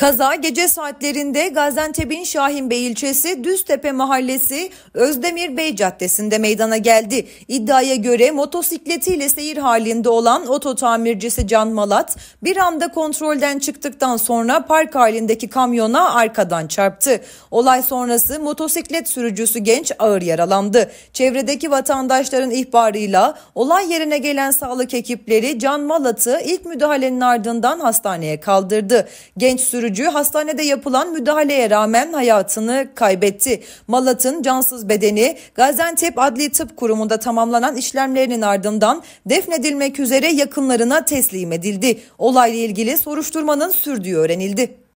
Kaza gece saatlerinde Gaziantep'in Şahinbey ilçesi Düztepe mahallesi Özdemir Bey Caddesi'nde meydana geldi. İddiaya göre motosikletiyle seyir halinde olan oto tamircisi Can Malat bir anda kontrolden çıktıktan sonra park halindeki kamyona arkadan çarptı. Olay sonrası motosiklet sürücüsü genç ağır yaralandı. Çevredeki vatandaşların ihbarıyla olay yerine gelen sağlık ekipleri Can Malat'ı ilk müdahalenin ardından hastaneye kaldırdı. Genç sürücü sürücü hastanede yapılan müdahaleye rağmen hayatını kaybetti. Malat'ın cansız bedeni Gaziantep Adli Tıp Kurumu'nda tamamlanan işlemlerinin ardından defnedilmek üzere yakınlarına teslim edildi. Olayla ilgili soruşturmanın sürdüğü öğrenildi.